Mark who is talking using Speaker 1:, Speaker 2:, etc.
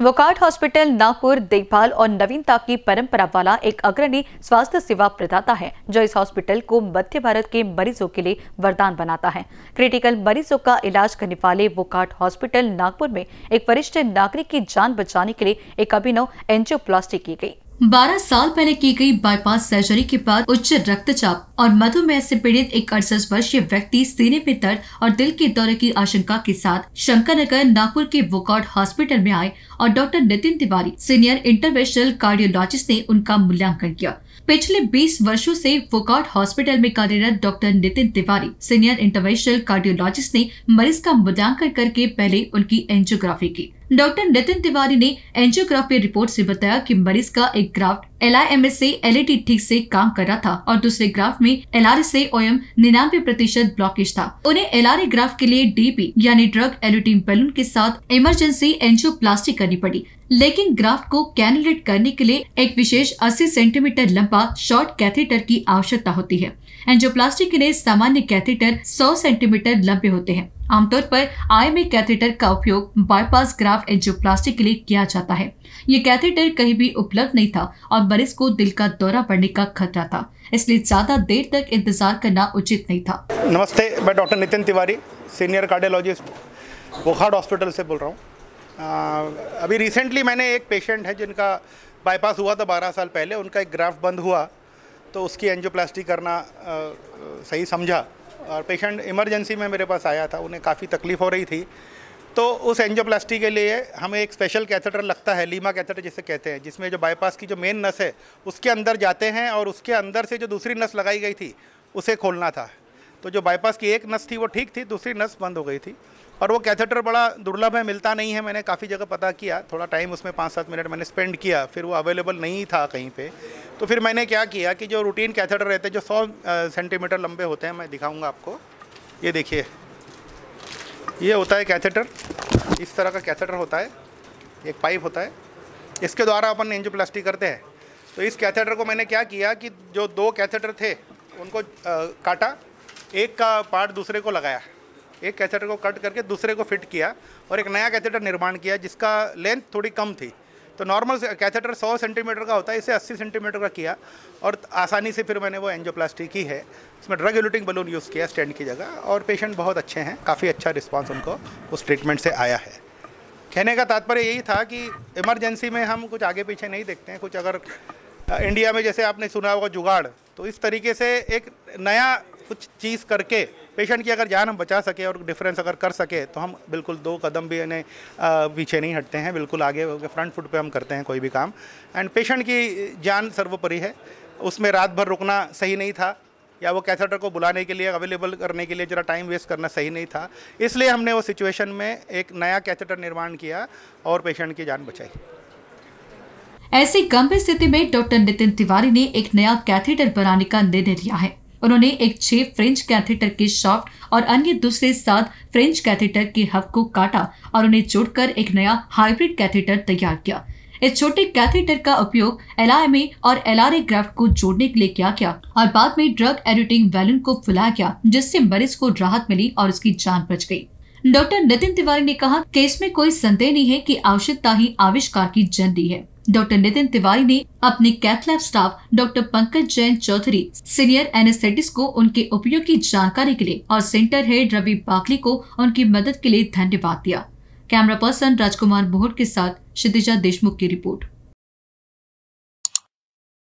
Speaker 1: वोकाट hospital Nagpur देखभाल और नवीनता की परंपरा वाला एक अग्रणी स्वास्थ्य सेवा प्रदाता है जो इस हॉस्पिटल को मध्य भारत के मरीजों के लिए वरदान बनाता है क्रिटिकल मरीजों का इलाज करने वाले वोकार्ड हॉस्पिटल नागपुर में एक वरिष्ठ नागरिक की जान बचाने के लिए एक अभिनव एंजियोप्लास्टी की गई 12 साल पहले की गई बाईपास सर्जरी के बाद उच्च रक्तचाप और मधुमेह से पीड़ित एक अड़सठ वर्षीय व्यक्ति सीने में दर्द और दिल के दौरे की आशंका के साथ शंकरनगर नागपुर के वोकॉर्ड हॉस्पिटल में आए और doctor Nitin Tiwari senior interventional cardiologist ने उनका मूल्यांकन किया पिछले 20 वर्षों से वोकॉर्ड हॉस्पिटल में कार्यरत doctor Nitin Tiwari senior interventional cardiologist ने मरीज का मूल्यांकन करके पहले उनकी एंजियोग्राफी की डॉक्टर नितिन तिवारी ने एंजियोग्राफी रिपोर्ट से बताया कि मरीज का एक graft L I M S से एल ए टी ठीक से काम कर रहा था और दूसरे ग्राफ में एल आर से ओएम निन्यानवे प्रतिशत ब्लॉकेज था उन्हें एल आर ग्राफ के लिए पी यानी ड्रग एलोटीन बैलून के साथ इमरजेंसी प्लास्टिक करनी पड़ी लेकिन ग्राफ्ट को कैनुलेट करने के लिए एक विशेष 80 सेंटीमीटर लंबा शॉर्ट कैथेटर की आवश्यकता होती है एंजियोप्लास्टी के लिए सामान्य कैथेटर 100 सेंटीमीटर लंबे होते हैं आमतौर पर में कैथेटर का उपयोग बाईपास ग्राफ्ट एंजियोप्लास्टी के लिए किया जाता है ये कैथेटर कहीं भी उपलब्ध नहीं था और मरीज को दिल का दौरा पड़ने का खतरा था इसलिए ज्यादा देर तक इंतजार करना उचित नहीं था
Speaker 2: नमस्ते मैं doctor Nitin Tiwari senior cardiologist बुखार हॉस्पिटल से बोल रहा हूँ अभी रिसेंटली मैंने एक पेशेंट है जिनका बाईपास हुआ था बारह साल पहले उनका एक ग्राफ्ट बंद हुआ तो उसकी एनजियोप्लास्टी करना आ, सही समझा और पेशेंट इमरजेंसी में मेरे पास आया था उन्हें काफ़ी तकलीफ़ हो रही थी तो उस एंजियोप्लास्टी के लिए हमें एक स्पेशल कैथेटर लगता है लीमा कैथेटर जिसे कहते हैं जिसमें जो बाईपास की जो मेन नस है उसके अंदर जाते हैं और उसके अंदर से जो दूसरी नस लगाई गई थी उसे खोलना था तो जो बाईपास की एक नस थी वो ठीक थी दूसरी नस बंद हो गई थी और वो कैथेटर बड़ा दुर्लभ है मिलता नहीं है मैंने काफ़ी जगह पता किया थोड़ा टाइम उसमें पाँच सात मिनट मैंने स्पेंड किया फिर वो अवेलेबल नहीं था कहीं पे तो फिर मैंने क्या किया कि जो रूटीन कैथेटर रहते जो सौ सेंटीमीटर लंबे होते हैं मैं दिखाऊँगा आपको ये देखिए ये होता है कैथेटर इस तरह का कैथेटर होता है एक पाइप होता है इसके द्वारा अपन एंजियोप्लास्टी करते हैं तो इस कैथेटर को मैंने क्या किया कि जो दो कैथेटर थे उनको आ, काटा एक का पार्ट दूसरे को लगाया एक कैथेटर को कट करके दूसरे को फिट किया और एक नया कैथेटर निर्माण किया जिसका लेंथ थोड़ी कम थी तो नॉर्मल कैथेटर 100 सेंटीमीटर का होता है इसे 80 सेंटीमीटर का किया और आसानी से फिर मैंने वो एंजोप्लास्टी की है इसमें ड्रग एलूटिंग बलून यूज़ किया स्टैंड की जगह और पेशेंट बहुत अच्छे हैं काफ़ी अच्छा रिस्पॉन्स उनको उस ट्रीटमेंट से आया है कहने का तात्पर्य यही था कि इमरजेंसी में हम कुछ आगे पीछे नहीं देखते हैं कुछ अगर इंडिया में जैसे आपने सुना होगा जुगाड़ तो इस तरीके से एक नया कुछ चीज़ करके पेशेंट की अगर जान हम बचा सके और डिफरेंस अगर कर सके तो हम बिल्कुल दो कदम भी इन्हें पीछे नहीं हटते हैं बिल्कुल आगे फ्रंट फुट पे हम करते हैं कोई भी काम एंड पेशेंट की जान सर्वोपरि है उसमें रात भर रुकना सही नहीं था या वो कैथेटर को बुलाने के लिए अवेलेबल करने के लिए ज़रा टाइम वेस्ट करना सही नहीं था इसलिए हमने वो सिचुएशन में एक नया कैथेटर निर्माण किया और पेशेंट की जान बचाई
Speaker 1: ऐसी गंभीर स्थिति में डॉक्टर नितिन तिवारी ने एक नया कैथेटर बनाने का निर्णय लिया है उन्होंने एक छह फ्रेंच कैथेटर के शॉफ्ट और अन्य दूसरे सात फ्रेंच कैथेटर के हब को काटा और उन्हें जोड़कर एक नया हाइब्रिड कैथेटर तैयार किया इस छोटे कैथेटर का उपयोग एल और एल ग्राफ्ट को जोड़ने के लिए किया गया और बाद में ड्रग एडिटिंग वैलून को फुलाया गया जिससे मरीज को राहत मिली और उसकी जान बच गई डॉक्टर नितिन तिवारी ने कहा कि इसमें कोई संदेह नहीं है कि आवश्यकता ही आविष्कार की जन दी है डॉक्टर नितिन तिवारी ने अपने cath lab staff doctor Pankaj Jain Chaudhary senior anaesthetist को उनके उपयोग की जानकारी के लिए और सेंटर हेड रवि बाकली को उनकी मदद के लिए धन्यवाद दिया कैमरा पर्सन राजकुमार मोहट के साथ क्षितिजा देशमुख की रिपोर्ट